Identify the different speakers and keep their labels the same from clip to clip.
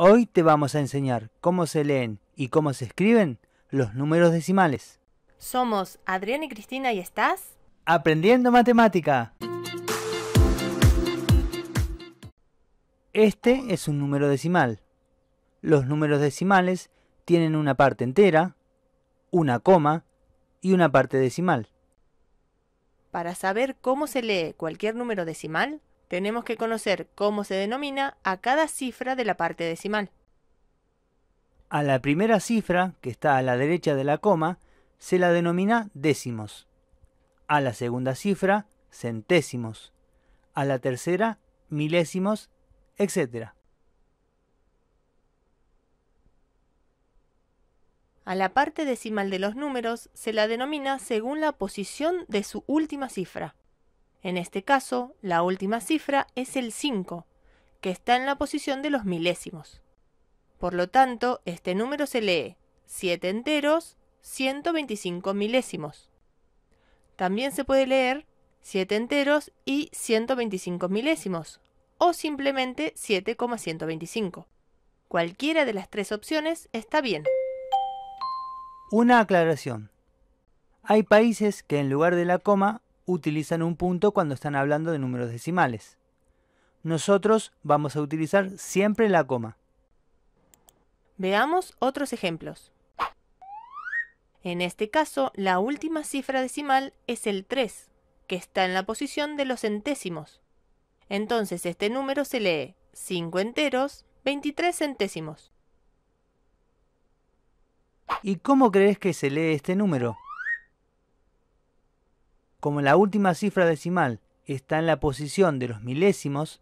Speaker 1: Hoy te vamos a enseñar cómo se leen y cómo se escriben los números decimales.
Speaker 2: Somos Adrián y Cristina y estás
Speaker 1: aprendiendo matemática. Este es un número decimal. Los números decimales tienen una parte entera, una coma y una parte decimal.
Speaker 2: Para saber cómo se lee cualquier número decimal, tenemos que conocer cómo se denomina a cada cifra de la parte decimal.
Speaker 1: A la primera cifra, que está a la derecha de la coma, se la denomina décimos. A la segunda cifra, centésimos. A la tercera, milésimos, etc.
Speaker 2: A la parte decimal de los números se la denomina según la posición de su última cifra. En este caso, la última cifra es el 5, que está en la posición de los milésimos. Por lo tanto, este número se lee 7 enteros, 125 milésimos. También se puede leer 7 enteros y 125 milésimos, o simplemente 7,125. Cualquiera de las tres opciones está bien. Una
Speaker 1: aclaración. Hay países que en lugar de la coma utilizan un punto cuando están hablando de números decimales. Nosotros vamos a utilizar siempre la coma.
Speaker 2: Veamos otros ejemplos. En este caso, la última cifra decimal es el 3, que está en la posición de los centésimos. Entonces este número se lee 5 enteros, 23 centésimos.
Speaker 1: ¿Y cómo crees que se lee este número? como la última cifra decimal está en la posición de los milésimos,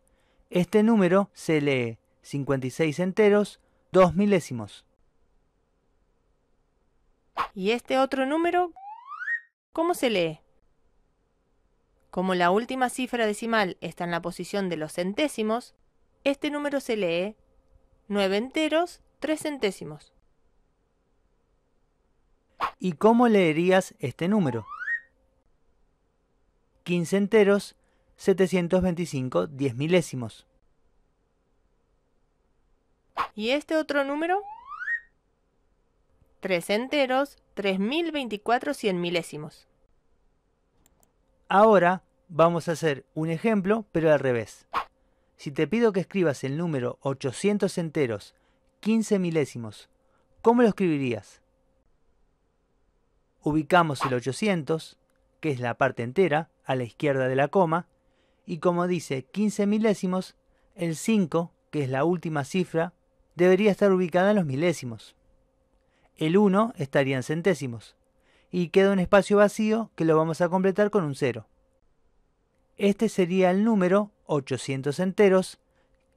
Speaker 1: este número se lee 56 enteros, 2 milésimos.
Speaker 2: ¿Y este otro número? ¿Cómo se lee? Como la última cifra decimal está en la posición de los centésimos, este número se lee 9 enteros, 3 centésimos.
Speaker 1: ¿Y cómo leerías este número? 15 enteros, 725 10 milésimos.
Speaker 2: ¿Y este otro número? 3 enteros, 3024 100 milésimos.
Speaker 1: Ahora vamos a hacer un ejemplo, pero al revés. Si te pido que escribas el número 800 enteros, 15 milésimos, ¿cómo lo escribirías? Ubicamos el 800, que es la parte entera, a la izquierda de la coma, y como dice 15 milésimos, el 5, que es la última cifra, debería estar ubicada en los milésimos. El 1 estaría en centésimos, y queda un espacio vacío que lo vamos a completar con un 0. Este sería el número 800 enteros,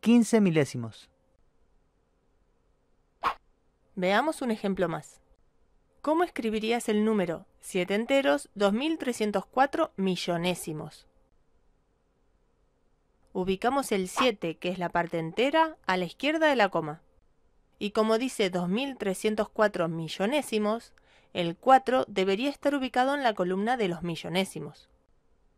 Speaker 1: 15 milésimos.
Speaker 2: Veamos un ejemplo más. ¿Cómo escribirías el número 7 enteros 2304 millonésimos? Ubicamos el 7, que es la parte entera, a la izquierda de la coma. Y como dice 2304 millonésimos, el 4 debería estar ubicado en la columna de los millonésimos.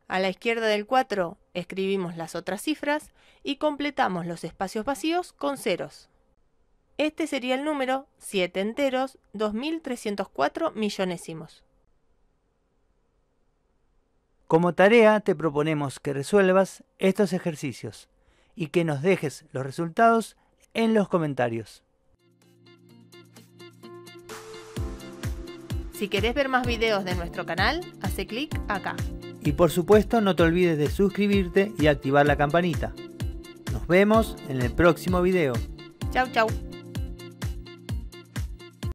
Speaker 2: A la izquierda del 4 escribimos las otras cifras y completamos los espacios vacíos con ceros. Este sería el número 7 enteros 2304 millonésimos.
Speaker 1: Como tarea te proponemos que resuelvas estos ejercicios y que nos dejes los resultados en los comentarios.
Speaker 2: Si querés ver más videos de nuestro canal, hace clic acá.
Speaker 1: Y por supuesto no te olvides de suscribirte y activar la campanita. Nos vemos en el próximo video.
Speaker 2: Chau chau.